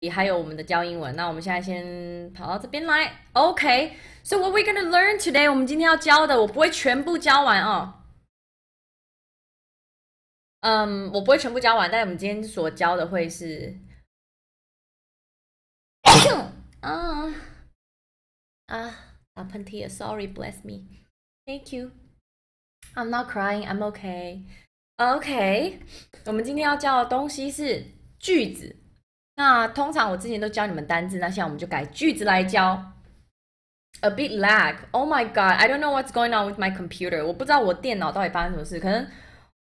也还有我们的教英文，那我们现在先跑到这边来，OK。So what we gonna learn today？我们今天要教的，我不会全部教完哦。嗯，我不会全部教完，但我们今天所教的会是。啊啊啊 p e n t h e r sorry，bless me，thank you。I'm not crying，I'm OK。OK，我们今天要教的东西是句子。那通常我之前都教你们单字，那现在我们就改句子来教。A bit lag. Oh my god! I don't know what's going on with my computer. 我不知道我电脑到底发生什么事，可能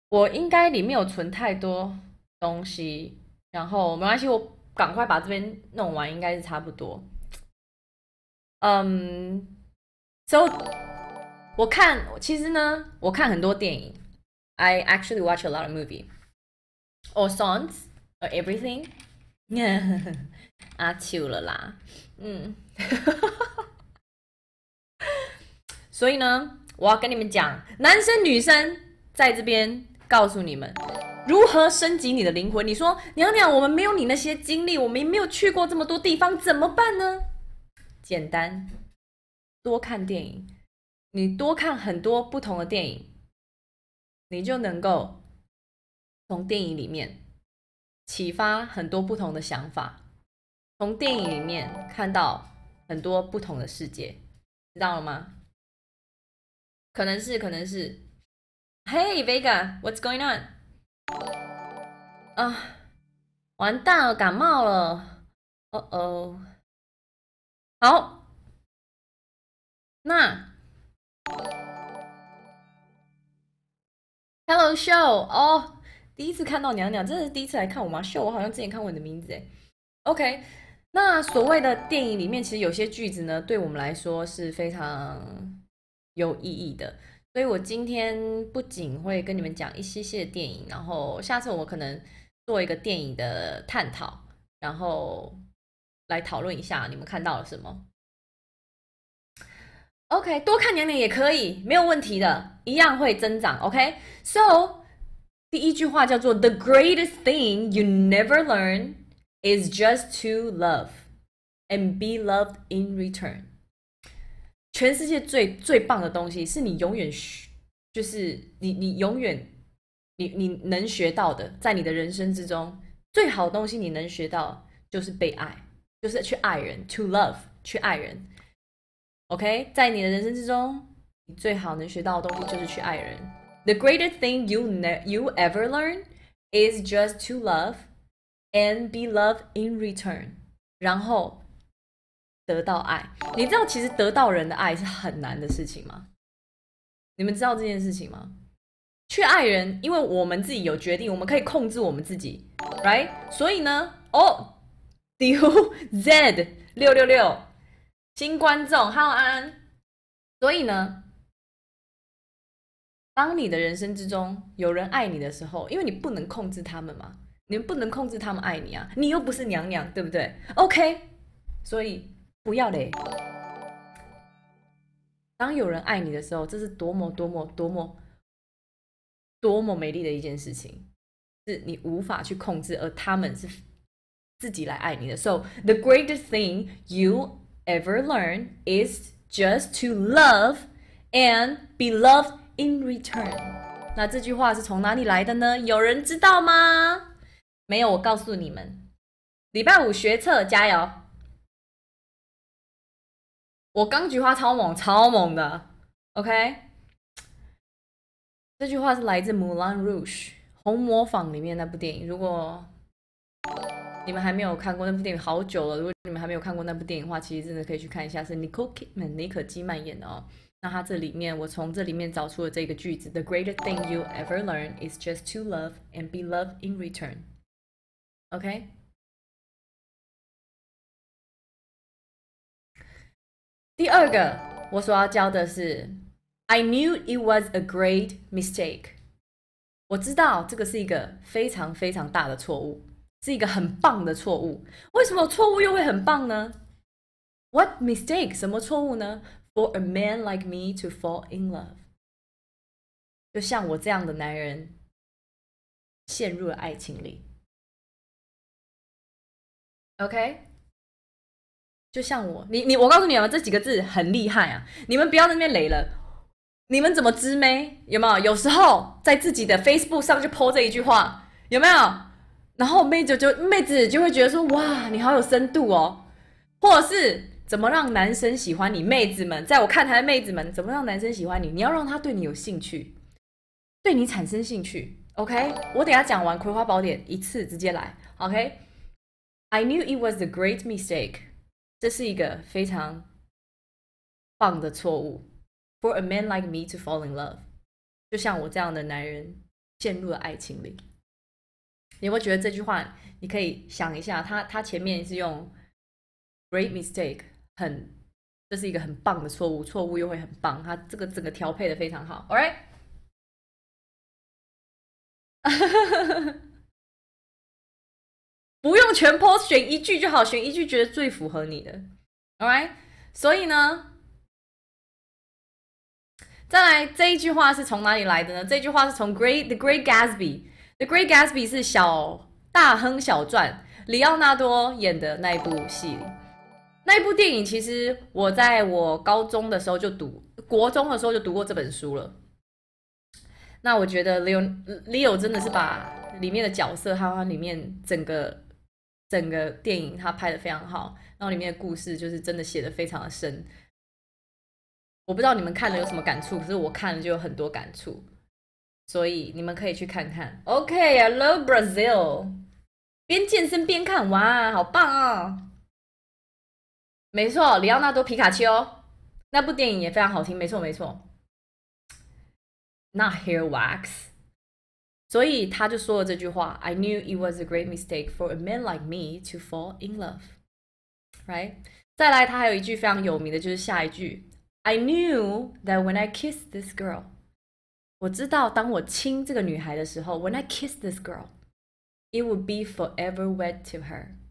我应该里面有存太多东西。然后没关系，我赶快把这边弄完，应该是差不多。嗯，So 我看，其实呢，我看很多电影。I actually watch a lot of movie. Or songs, or everything. 阿秋了啦，嗯，所以呢，我要跟你们讲，男生女生在这边告诉你们如何升级你的灵魂。你说，娘娘，我们没有你那些经历，我们也没有去过这么多地方，怎么办呢？简单，多看电影，你多看很多不同的电影，你就能够从电影里面。启发很多不同的想法，从电影里面看到很多不同的世界，知道了吗？可能是，可能是。Hey Vega，what's going on？啊，完蛋了，感冒了。哦哦，好，那 Hello Show 哦。第一次看到娘娘，真的是第一次来看我吗？秀，我好像之前看过你的名字哎。OK，那所谓的电影里面，其实有些句子呢，对我们来说是非常有意义的。所以我今天不仅会跟你们讲一些些电影，然后下次我可能做一个电影的探讨，然后来讨论一下你们看到了什么。OK，多看娘娘也可以，没有问题的，一样会增长。OK，So。第一句话叫做：“The greatest thing you never learn is just to love and be loved in return。”全世界最最棒的东西是你永远学，就是你你永远你你能学到的，在你的人生之中，最好的东西你能学到就是被爱，就是去爱人，to love 去爱人。OK，在你的人生之中，你最好能学到的东西就是去爱人。The greatest thing you you ever learn is just to love and be loved in return. 然后得到爱，你知道其实得到人的爱是很难的事情吗？你们知道这件事情吗？去爱人，因为我们自己有决定，我们可以控制我们自己，right？所以呢，哦，DZ 六六六新观众，Hello 安。所以呢？当你的人生之中有人爱你的时候，因为你不能控制他们嘛，你们不能控制他们爱你啊，你又不是娘娘，对不对？OK，所以不要嘞。当有人爱你的时候，这是多么多么多么多么美丽的一件事情，是你无法去控制，而他们是自己来爱你的。So the greatest thing you ever learn is just to love and be loved. In return，那这句话是从哪里来的呢？有人知道吗？没有，我告诉你们，礼拜五学测加油！我钢菊花超猛超猛的，OK。这句话是来自《Mulan Rouge》红魔坊里面那部电影。如果你们还没有看过那部电影，好久了。如果你们还没有看过那部电影的话，其实真的可以去看一下，是 Nicole Kidman 尼可基曼演的哦。那它这里面，我从这里面找出了这个句子：The greatest thing you ever learn is just to love and be loved in return。OK。第二个我所要教的是：I knew it was a great mistake。我知道这个是一个非常非常大的错误，是一个很棒的错误。为什么错误又会很棒呢？What mistake？什么错误呢？For a man like me to fall in love，就像我这样的男人陷入了爱情里。OK，就像我，你你，我告诉你啊，这几个字很厉害啊！你们不要那边累了，你们怎么知没？有没有？有时候在自己的 Facebook 上就泼这一句话，有没有？然后妹子就妹子就会觉得说：“哇，你好有深度哦。”或者是。怎么让男生喜欢你，妹子们，在我看台的妹子们，怎么让男生喜欢你？你要让他对你有兴趣，对你产生兴趣。OK，我等下讲完《葵花宝典》，一次直接来。OK，I knew it was a great mistake。这是一个非常棒的错误。For a man like me to fall in love，就像我这样的男人陷入了爱情里。你会觉得这句话，你可以想一下，他他前面是用 great mistake。很，这是一个很棒的错误，错误又会很棒。它这个整个调配的非常好。All right，不用全 post 选一句就好，选一句觉得最符合你的。All right，所以呢，再来这一句话是从哪里来的呢？这句话是从《Great The Great Gatsby》《The Great Gatsby》是小大亨小传，里奥纳多演的那一部戏。那一部电影，其实我在我高中的时候就读，国中的时候就读过这本书了。那我觉得 Leo Leo 真的是把里面的角色，它里面整个整个电影他拍的非常好，然后里面的故事就是真的写的非常的深。我不知道你们看了有什么感触，可是我看了就有很多感触，所以你们可以去看看。OK，Hello Brazil，边健身边看，哇，好棒啊！没错，里奥纳多皮卡丘那部电影也非常好听，没错没错。Not hair wax，所以他就说了这句话：I knew it was a great mistake for a man like me to fall in love。Right？再来，他还有一句非常有名的就是下一句：I knew that when I kissed this girl，我知道当我亲这个女孩的时候，When I kissed this girl，it would be forever wed to her。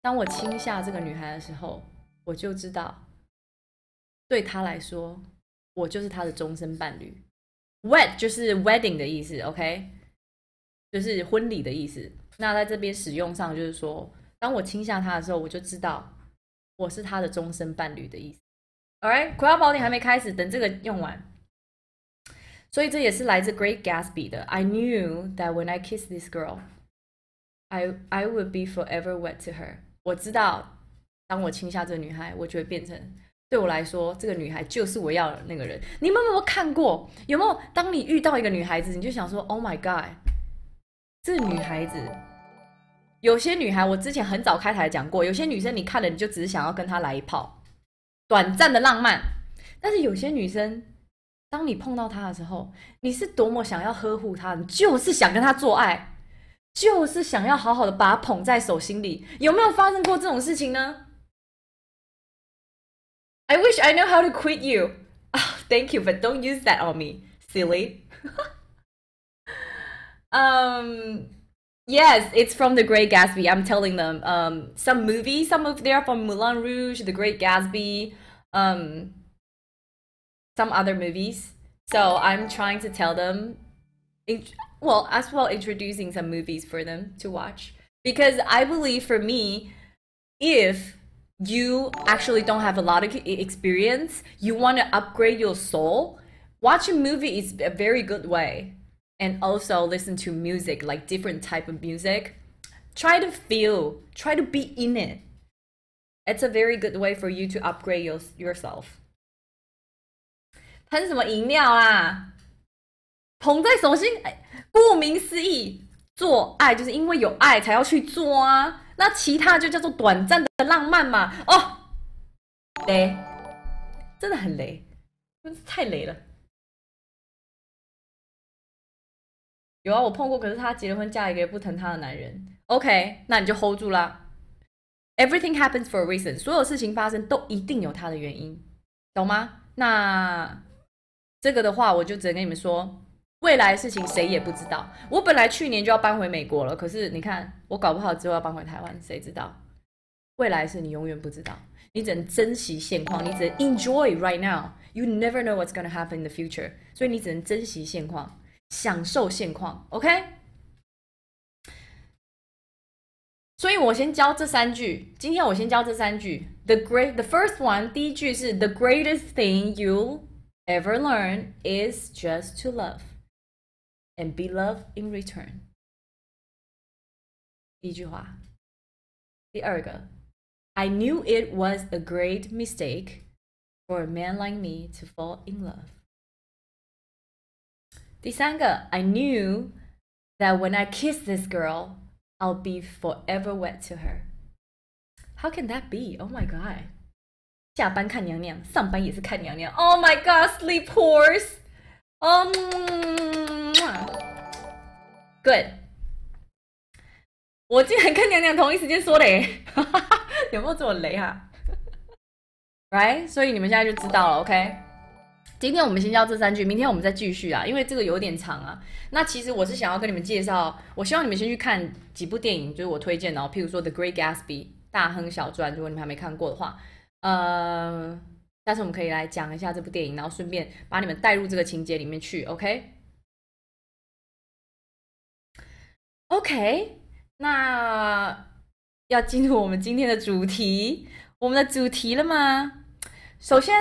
当我亲下这个女孩的时候，我就知道，对她来说，我就是她的终身伴侣。Wed 就是 wedding 的意思，OK，就是婚礼的意思。那在这边使用上，就是说，当我亲下她的时候，我就知道我是她的终身伴侣的意思。All right，葵花宝典还没开始，等这个用完。所以这也是来自 Great Gas b y 的。I knew that when I kissed this girl, I I would be forever wed to her. 我知道，当我亲下这女孩，我就会变成对我来说，这个女孩就是我要的那个人。你们有没有看过？有没有？当你遇到一个女孩子，你就想说：“Oh my God！” 这女孩子，有些女孩我之前很早开台讲过，有些女生你看了你就只是想要跟她来一炮，短暂的浪漫。但是有些女生，当你碰到她的时候，你是多么想要呵护她，你就是想跟她做爱。就是想要好好的把他捧在手心里。有没有发生过这种事情呢？I wish I know how to quit you. Oh, thank you, but don't use that on me, silly. um, yes, it's from The Great Gatsby. I'm telling them. Um, some movies, some of they are from Moulin Rouge, The Great Gatsby, um, some other movies. So I'm trying to tell them well as well introducing some movies for them to watch because i believe for me if you actually don't have a lot of experience you want to upgrade your soul watch a movie is a very good way and also listen to music like different type of music try to feel try to be in it it's a very good way for you to upgrade your, yourself 喷什么饮料啦？捧在手心，哎，顾名思义，做爱就是因为有爱才要去做啊。那其他就叫做短暂的浪漫嘛。哦，雷，真的很雷，太雷了。有啊，我碰过，可是他结了婚，嫁一个不疼他的男人。OK，那你就 hold 住啦。Everything happens for a reason，所有事情发生都一定有它的原因，懂吗？那这个的话，我就只能跟你们说。未来的事情谁也不知道。我本来去年就要搬回美国了，可是你看，我搞不好之后要搬回台湾，谁知道？未来是你永远不知道，你只能珍惜现况，你只能 enjoy right now。You never know what's g o n n a happen in the future，所以你只能珍惜现况，享受现况。OK，所以我先教这三句。今天我先教这三句。The great，the first one，第一句是 the greatest thing you'll ever learn is just to love。and be loved in return。一句话。第二个，I knew it was a great mistake for a man like me to fall in love。第三个，I knew that when I kiss this girl, I'll be forever wed to her. How can that be? Oh my god. 下班看娘娘，上班也是看娘娘。Oh my god, sleep horse. Um. 对，我竟然跟娘娘同一时间说嘞，有没有这么雷哈？Right，所以你们现在就知道了。OK，今天我们先教这三句，明天我们再继续啊，因为这个有点长啊。那其实我是想要跟你们介绍，我希望你们先去看几部电影，就是我推荐哦，譬如说《The Great Gatsby》大亨小传，如果你们还没看过的话，呃，但是我们可以来讲一下这部电影，然后顺便把你们带入这个情节里面去，OK。OK，那要进入我们今天的主题，我们的主题了吗？首先。